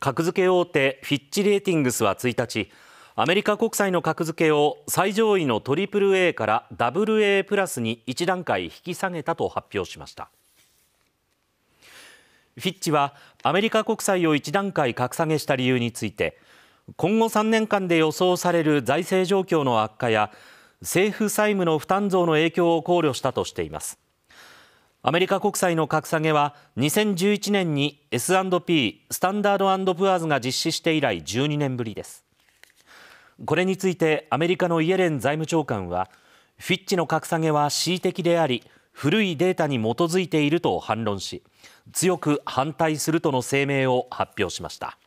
格付け大手フィッチ・レーティングスは1日アメリカ国債の格付けを最上位の AAA から AA プラスに1段階引き下げたと発表しましたフィッチはアメリカ国債を1段階格下げした理由について今後3年間で予想される財政状況の悪化や政府債務の負担増の影響を考慮したとしていますアメリカ国債の格下げは2011年に S&P スタンダードプアーズが実施して以来12年ぶりですこれについてアメリカのイエレン財務長官はフィッチの格下げは恣意的であり古いデータに基づいていると反論し強く反対するとの声明を発表しました